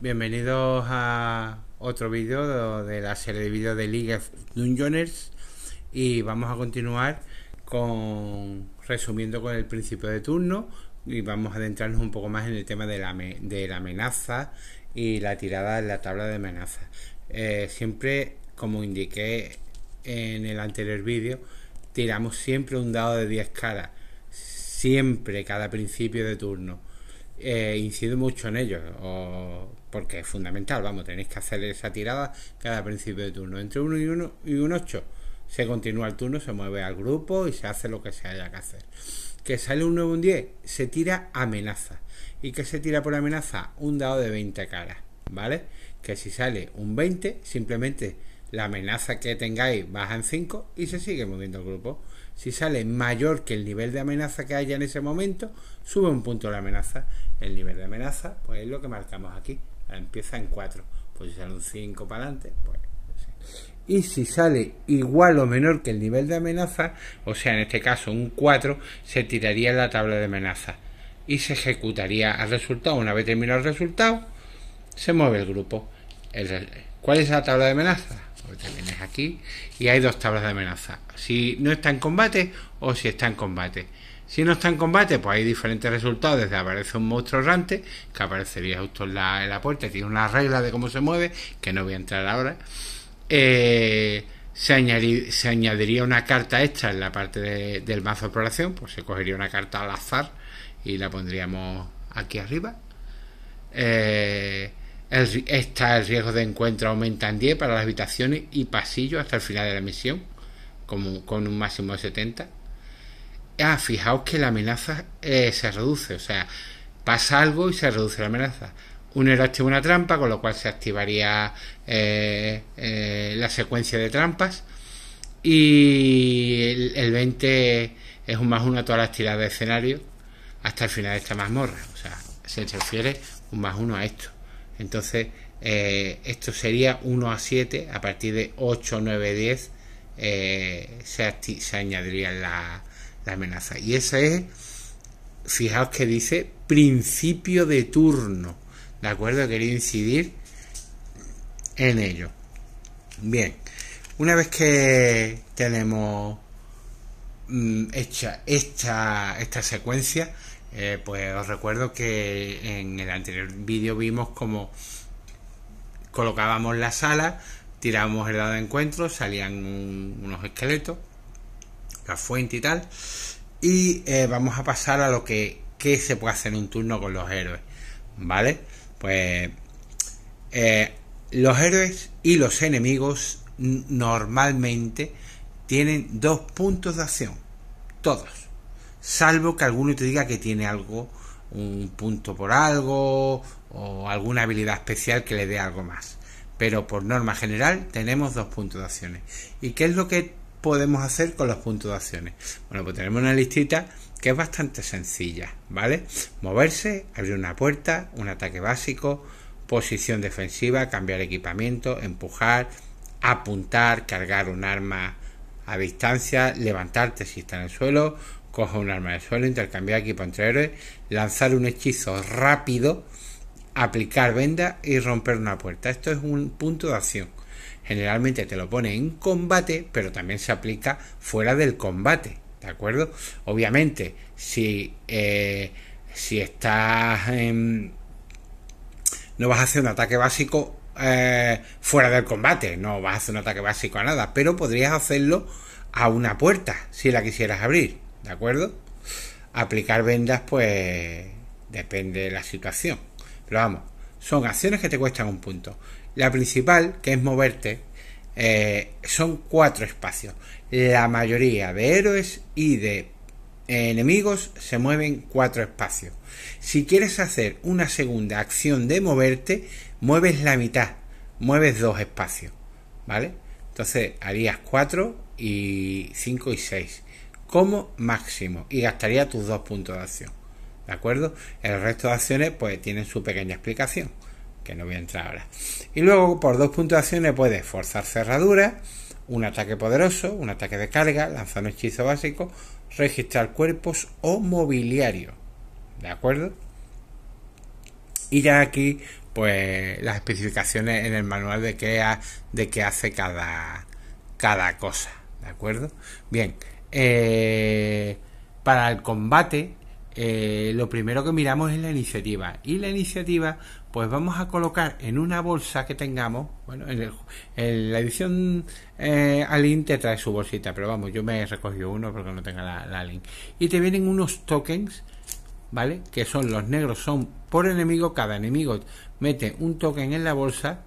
Bienvenidos a otro vídeo de la serie de vídeos de League of Dungeoners y vamos a continuar con resumiendo con el principio de turno y vamos a adentrarnos un poco más en el tema de la, amenaza y la tirada en la tabla de amenaza. Eh, siempre, como indiqué en el anterior vídeo, tiramos siempre un dado de 10 caras, siempre cada principio de turno. Eh, incido mucho en ello. O porque es fundamental, vamos, tenéis que hacer esa tirada cada principio de turno. Entre 1 y 1 y un 8 se continúa el turno, se mueve al grupo y se hace lo que se haya que hacer. Que sale un 9 un 10, se tira amenaza. ¿Y que se tira por amenaza? Un dado de 20 caras, ¿vale? Que si sale un 20, simplemente la amenaza que tengáis baja en 5 y se sigue moviendo el grupo. Si sale mayor que el nivel de amenaza que haya en ese momento, sube un punto la amenaza. El nivel de amenaza, pues es lo que marcamos aquí, empieza en 4. Pues si sale un 5 para adelante, pues. Y si sale igual o menor que el nivel de amenaza, o sea, en este caso un 4, se tiraría la tabla de amenaza y se ejecutaría al resultado. Una vez terminado el resultado, se mueve el grupo. ¿Cuál es la tabla de amenaza? Pues vienes aquí y hay dos tablas de amenaza. Si no está en combate o si está en combate. Si no está en combate, pues hay diferentes resultados. Desde aparece un monstruo errante, que aparecería justo en la, puerta, tiene una regla de cómo se mueve, que no voy a entrar ahora. Eh, se, añadiría una carta extra en la parte del mazo de exploración, pues se cogería una carta al azar y la pondríamos aquí arriba. Eh, el, riesgo de encuentro aumenta en 10 para las habitaciones y pasillos hasta el final de la misión, con un máximo de 70 ah, fijaos que la amenaza eh, se reduce, o sea, pasa algo y se reduce la amenaza. Un héroe activa una trampa, con lo cual se activaría eh, eh, la secuencia de trampas. Y el, 20 es un más uno a todas las tiradas de escenario hasta el final de esta mazmorra. O sea, se refiere un más uno a esto. Entonces, esto sería 1 a 7. A partir de 8, 9, 10 se, se la amenaza. Y esa es, fijaos que dice, principio de turno. ¿De acuerdo? Quería incidir en ello. Bien, una vez que tenemos mm, hecha esta, esta secuencia, eh, pues os recuerdo que en el anterior vídeo vimos cómo colocábamos la sala, tirábamos el dado de encuentro, salían unos esqueletos, fuente y tal. Y eh, vamos a pasar a lo que se puede hacer en un turno con los héroes. ¿Vale? Pues eh, los héroes y los enemigos normalmente tienen dos puntos de acción. Todos. Salvo que alguno te diga que tiene algo, un punto por algo o alguna habilidad especial que le dé algo más. Pero por norma general tenemos dos puntos de acciones. ¿Y qué es lo que podemos hacer con los de acciones Bueno, pues tenemos una listita que es bastante sencilla, ¿vale? Moverse, abrir una puerta, un ataque básico, posición defensiva, cambiar equipamiento, empujar, apuntar, cargar un arma a distancia, levantarte si está en el suelo, coger un arma del suelo, intercambiar equipo entre héroes, lanzar un hechizo rápido, aplicar venda y romper una puerta. Esto es un punto de acción generalmente te lo pone en combate, pero también se aplica fuera del combate, ¿de acuerdo? Obviamente, si, eh, si estás en... No vas a hacer un ataque básico eh, fuera del combate, no vas a hacer un ataque básico a nada, pero podrías hacerlo a una puerta, si la quisieras abrir, ¿de acuerdo? Aplicar vendas, pues depende de la situación. Pero vamos, son acciones que te cuestan un punto. La principal, que es moverte, eh, son cuatro espacios. La mayoría de héroes y de eh, enemigos se mueven cuatro espacios. Si quieres hacer una segunda acción de moverte, mueves la mitad, mueves dos espacios, ¿vale? Entonces harías cuatro y cinco y seis como máximo y gastaría tus dos puntos de acción, ¿de acuerdo? El resto de acciones pues tienen su pequeña explicación que no voy a entrar ahora. Y luego por dos puntuaciones puedes forzar cerradura un ataque poderoso, un ataque de carga, lanzar un hechizo básico, registrar cuerpos o mobiliario. ¿De acuerdo? Y ya aquí, pues las especificaciones en el manual de qué, de qué hace cada, cada cosa. ¿De acuerdo? Bien. Eh, para el combate, eh, lo primero que miramos es la iniciativa. Y la iniciativa, pues vamos a colocar en una bolsa que tengamos. Bueno, en, la edición eh, Alin te trae su bolsita, pero vamos, yo me he recogido uno porque no tenga la, la Alin. Y te vienen unos tokens, ¿vale? Que son los negros, son por enemigo. Cada enemigo mete un token en la bolsa.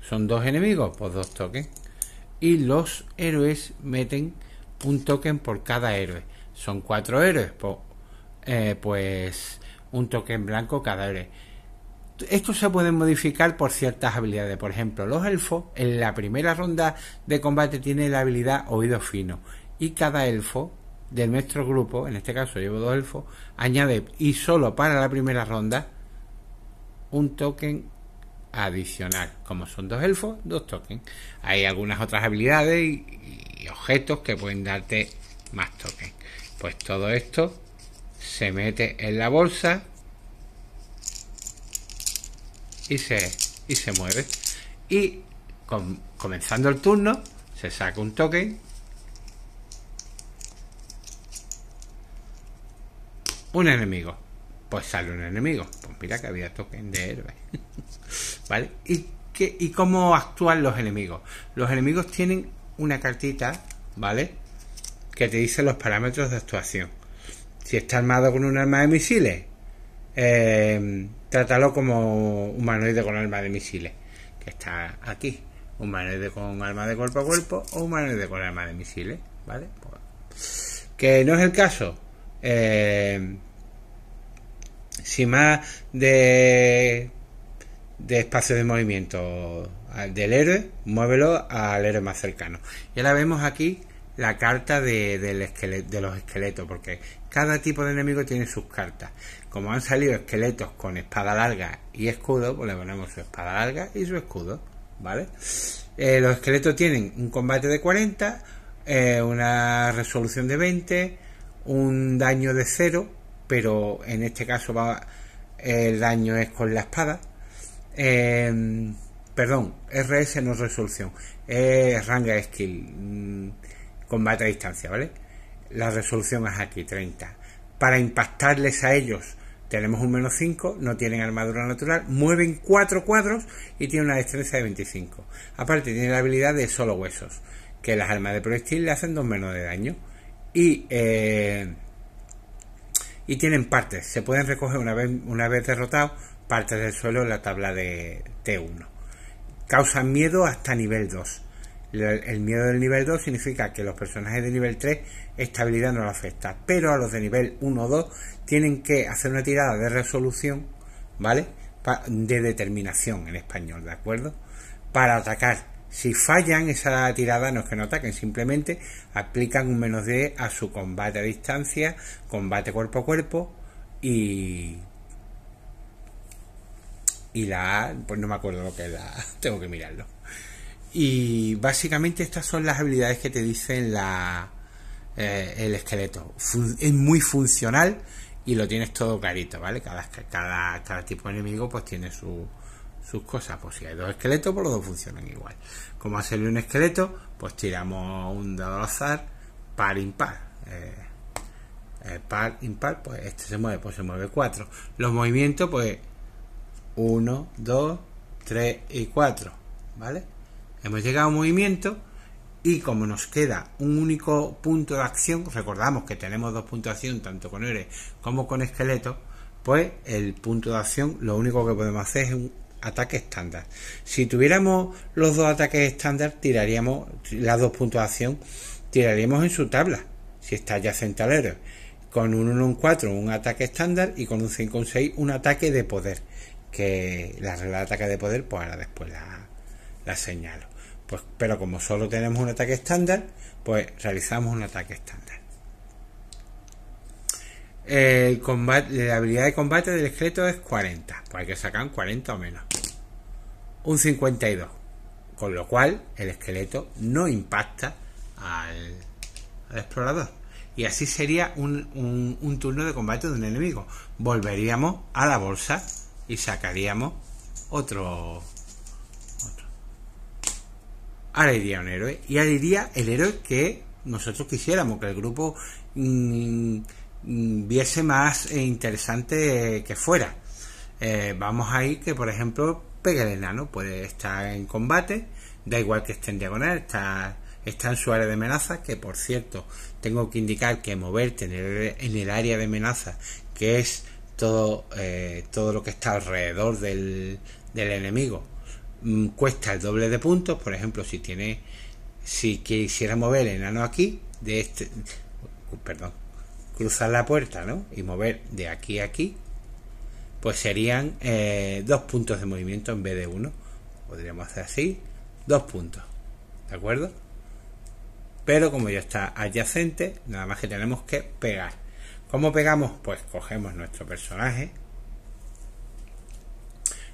Son dos enemigos, pues dos tokens. Y los héroes meten un token por cada héroe. Son cuatro héroes, pues eh, pues un token blanco cada vez. Esto se puede modificar por ciertas habilidades. Por ejemplo, los elfos en la primera ronda de combate tiene la habilidad oído fino. Y cada elfo de nuestro grupo, en este caso llevo dos elfos, añade y solo para la primera ronda un token adicional. Como son dos elfos, dos tokens. Hay algunas otras habilidades y objetos que pueden darte más tokens. Pues todo esto se mete en la bolsa y se, y se mueve. Y comenzando el turno, se saca un token. Un enemigo. Pues sale un enemigo. Pues mira que había token de héroe. ¿Vale? ¿Y, ¿Y cómo actúan los enemigos? Los enemigos tienen una cartita, ¿vale? Que te dice los parámetros de actuación. Si está armado con un arma de misiles, eh, trátalo como humanoide con arma de misiles, que está aquí. Un Humanoide con arma de cuerpo a cuerpo o humanoide con arma de misiles, pues, que no es el caso. Eh, sin más de, de espacio de movimiento del héroe, muévelo al héroe más cercano. Y ahora vemos aquí la carta de, los esqueletos, porque cada tipo de enemigo tiene sus cartas. Como han salido esqueletos con espada larga y escudo, pues le ponemos su espada larga y su escudo, ¿vale? Eh, los esqueletos tienen un combate de 40, eh, una resolución de 20, un daño de 0, pero en este caso va, el daño es con la espada. Em, perdón, RS no resolución, es Ranga Skill. Mm, combate a distancia, ¿vale? La resolución es aquí, 30. Para impactarles a ellos tenemos un menos 5, no tienen armadura natural, mueven 4 cuadros y tienen una destreza de 25. Aparte tiene la habilidad de solo huesos, que las armas de proyectil le hacen dos menos de daño. Y, eh, y tienen partes, se pueden recoger una vez, una vez derrotado partes del suelo en la tabla de T1. Causan miedo hasta nivel 2 el miedo del nivel 2 significa que los personajes de nivel 3 estabilidad no lo afecta, pero a los de nivel 1 o 2 tienen que hacer una tirada de resolución, ¿vale? De determinación en español, ¿de acuerdo? Para atacar. Si fallan esa tirada, no es que no ataquen, simplemente aplican un menos de a su combate a distancia, combate cuerpo a cuerpo y. Y la A, pues no me acuerdo lo que es la A, tengo que mirarlo. Y básicamente estas son las habilidades que te dicen eh, el esqueleto. es muy funcional y lo tienes todo clarito, ¿vale? Cada, cada, tipo de enemigo pues tiene sus cosas. Pues si hay dos esqueletos, pues los dos funcionan igual. Como hacerle un esqueleto, pues tiramos un dado al azar, par impar. Eh, eh, par impar, pues este se mueve, pues se mueve cuatro, Los movimientos, pues 1, 2, 3 y 4, ¿vale? Hemos llegado a un movimiento y como nos queda un único punto de acción, recordamos que tenemos dos puntos de acción tanto con Ere como con esqueleto, pues el punto de acción lo único que podemos hacer es un ataque estándar. Si tuviéramos los dos ataques estándar, tiraríamos las dos puntos de acción, tiraríamos en su tabla, si está ya centalero con un 1 un 4 un ataque estándar y con un 5 en 6 un ataque de poder que la regla de ataque de poder pues ahora después la señalo pues, pero como solo tenemos un ataque estándar, pues realizamos un ataque estándar. El combate, la habilidad de combate del esqueleto es 40, pues hay que sacar un 40 o menos. Un 52, con lo cual el esqueleto no impacta al, explorador. Y así sería un, un turno de combate de un enemigo. Volveríamos a la bolsa y sacaríamos otro ahora iría un héroe y ahora iría el héroe que nosotros quisiéramos que el grupo mm, mm, viese más eh, interesante que fuera. Eh, vamos a ir que, por ejemplo, Pega el enano puede estar en combate, da igual que esté en diagonal, está, está en su área de amenaza, que por cierto, tengo que indicar que moverte en el, área de amenaza, que es todo, eh, todo lo que está alrededor del enemigo, Mm, cuesta el doble de puntos, por ejemplo, si tiene si quisiera mover el enano aquí de este uh, perdón, cruzar la puerta, ¿no? y mover de aquí a aquí, pues serían eh, dos puntos de movimiento en vez de uno. Podríamos hacer así, dos puntos, ¿de acuerdo? Pero como ya está adyacente, nada más que tenemos que pegar. ¿Cómo pegamos? Pues cogemos nuestro personaje,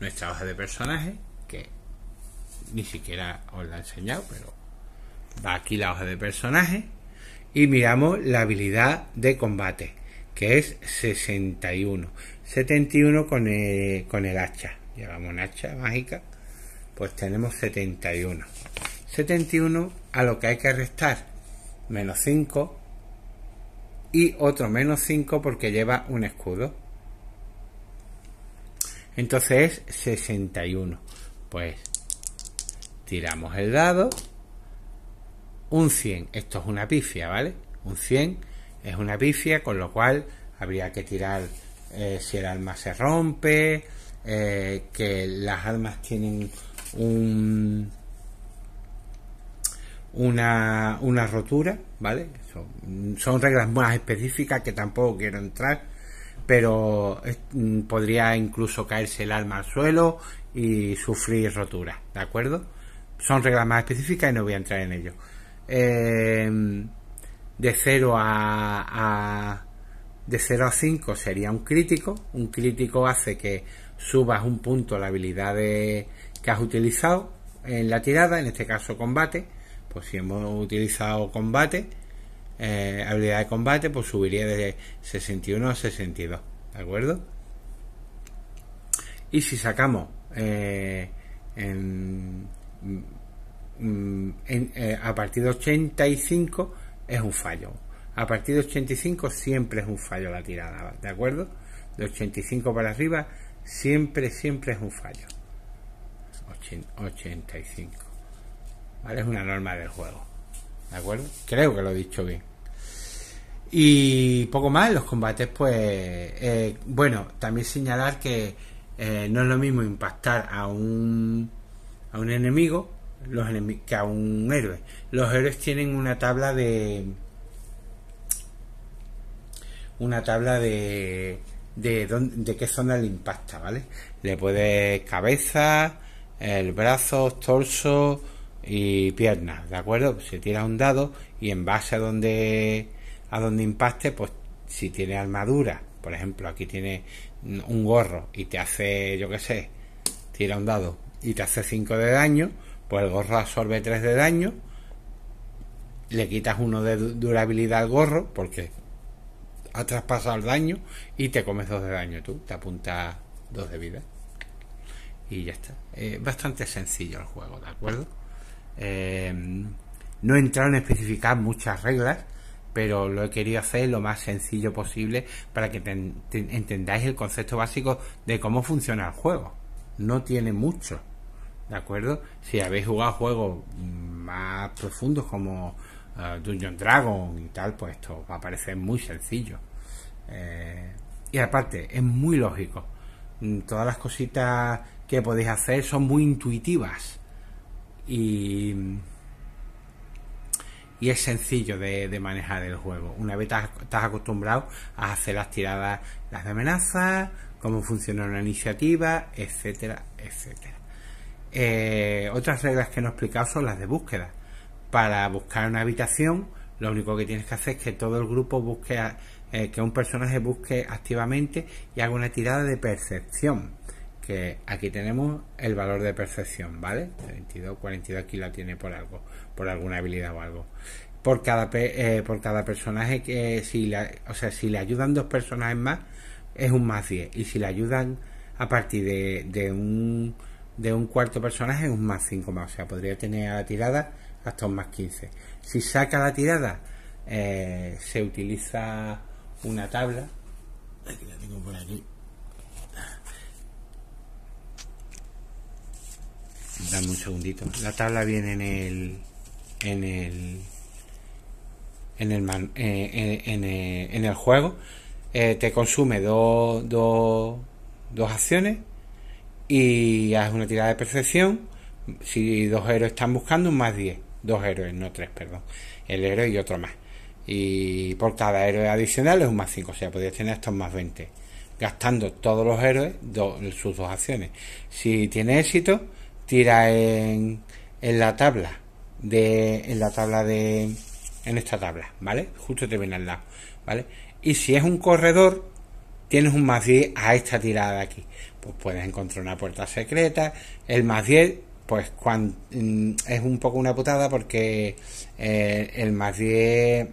nuestra hoja de personaje, ni siquiera os la he enseñado, pero va aquí la hoja de personaje y miramos la habilidad de combate, que es 61. 71 con el, con el hacha. Llevamos un hacha mágica, pues tenemos 71. 71 a lo que hay que restar menos 5 y otro menos 5 porque lleva un escudo. Entonces es 61. Pues Tiramos el dado. Un 100. Esto es una pifia, ¿vale? Un 100 es una pifia, con lo cual habría que tirar eh, si el alma se rompe, eh, que las almas tienen un, una, una rotura, ¿vale? Son, reglas más específicas que tampoco quiero entrar, pero mm, podría incluso caerse el alma al suelo y sufrir rotura, ¿de acuerdo? son reglas más específicas y no voy a entrar en ello. Eh, de 0 a, de 0 a 5 sería un crítico. Un crítico hace que subas un punto la habilidad que has utilizado en la tirada, en este caso combate. Pues si hemos utilizado combate, eh, habilidad de combate, pues subiría de 61 a 62. ¿De acuerdo? Y si sacamos eh, en Mm, mm, eh, a partir de 85 es un fallo. A partir de 85 siempre es un fallo la tirada, ¿de acuerdo? De 85 para arriba siempre, siempre es un fallo. 85. ¿Vale? Es una norma del juego. ¿De acuerdo? Creo que lo he dicho bien. Y poco más, los combates, pues... Eh, bueno, también señalar que eh, no es lo mismo impactar a un a un enemigo los que a un héroe. Los héroes tienen una tabla de. Una tabla de. De, dónde, de qué zona le impacta, ¿vale? Le puede cabeza, el brazo, torso y pierna ¿de acuerdo? Se tira un dado y en base a donde a donde impacte, pues si tiene armadura, por ejemplo, aquí tiene un gorro y te hace, yo qué sé, tira un dado y te hace 5 de daño, pues el gorro absorbe 3 de daño, le quitas uno de durabilidad al gorro, porque Ha traspasado el daño y te comes 2 de daño tú, te apuntas 2 de vida. Y ya está. Eh, bastante sencillo el juego, ¿de acuerdo? Eh, no he entrado en especificar muchas reglas, pero lo he querido hacer lo más sencillo posible para que te entendáis el concepto básico de cómo funciona el juego no tiene mucho. ¿De acuerdo? Si habéis jugado juegos más profundos como eh, Dungeon Dragon y tal, pues esto va a parecer muy sencillo. Eh, y aparte, es muy lógico. Mm, todas las cositas que podéis hacer son muy intuitivas. Y, y es sencillo de, de, manejar el juego. Una vez estás acostumbrado a hacer las tiradas, las de amenaza, cómo funciona una iniciativa, etcétera, etcétera. Eh, otras reglas que no he explicado son las de búsqueda. Para buscar una habitación, lo único que tienes que hacer es que todo el grupo busque, eh, que un personaje busque activamente y haga una tirada de percepción. Que aquí tenemos el valor de percepción, ¿vale? 32, 42 aquí la tiene por algo, por alguna habilidad o algo. Por cada, eh, por cada personaje que si o sea, si le ayudan dos personajes más, es un más 10. Y si le ayudan a partir de, un, de un cuarto personaje, es un más 5 más. O sea, podría tener a la tirada hasta un más 15. Si saca la tirada, eh, se utiliza una tabla. la tengo por aquí. Dame un segundito. La tabla viene en el. En el. En el, eh, eh, en el juego eh, te consume dos, dos, acciones y haz una tirada de percepción. Si dos héroes están buscando, un más 10. Dos héroes, no tres, perdón. El héroe y otro más. Y por cada héroe adicional es un más 5, o sea, podrías tener hasta más 20. Gastando todos los héroes sus dos acciones. Si tiene éxito, tira en, en la tabla. De, en la tabla de. En esta tabla, ¿vale? Justo te viene al lado, ¿vale? Y si es un corredor, tienes un más 10 a esta tirada de aquí. Pues puedes encontrar una puerta secreta. El más 10, pues cuando, mm, es un poco una putada porque eh, el más 10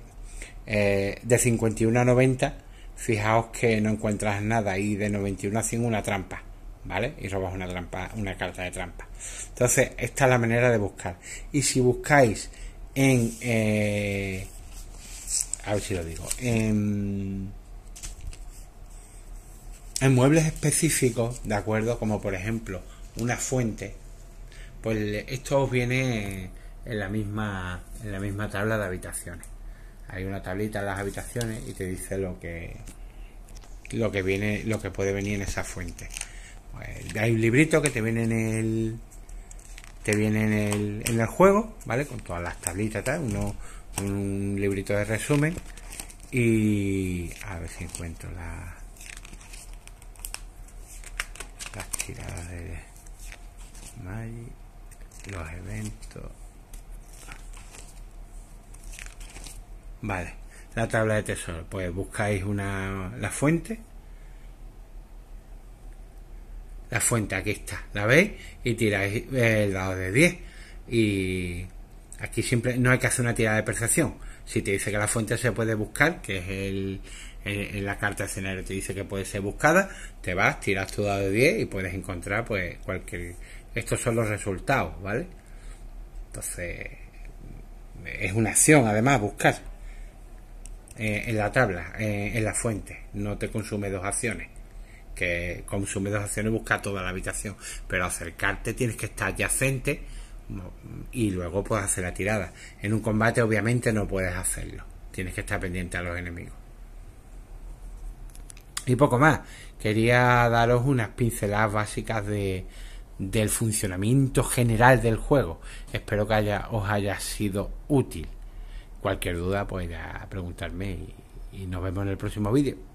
eh, de 51 a 90, fijaos que no encuentras nada y de 91 a 100 una trampa. ¿Vale? Y robas una trampa, una carta de trampa. Entonces, esta es la manera de buscar. Y si buscáis en eh, a ver si lo digo, em, en, muebles específicos, ¿de acuerdo? Como por ejemplo una fuente, pues esto viene en la misma, en la misma tabla de habitaciones. Hay una tablita en las habitaciones y te dice lo que lo que viene, lo que puede venir en esa fuente. Pues, hay un librito que te viene en el te viene en el, en el juego, ¿vale? Con todas las tablitas, tal, uno un librito de resumen y a ver si encuentro la las tiradas de Magic los eventos vale la tabla de tesoro pues buscáis una la fuente la fuente aquí está la veis y tiráis el dado de 10 y Aquí siempre no hay que hacer una tirada de percepción. Si te dice que la fuente se puede buscar, que es el, en, la carta escenario, te dice que puede ser buscada, te vas, tiras tu dado de 10 y puedes encontrar pues cualquier... Estos son los resultados, ¿vale? Entonces, es una acción además buscar eh, en la tabla, eh, en la fuente. No te consume dos acciones que consume dos acciones busca toda la habitación. Pero acercarte tienes que estar adyacente y luego puedes hacer la tirada. En un combate obviamente no puedes hacerlo. Tienes que estar pendiente a los enemigos. Y poco más. Quería daros unas pinceladas básicas de, del funcionamiento general del juego. Espero que os haya sido útil. Cualquier duda, pues ya preguntarme y nos vemos en el próximo vídeo.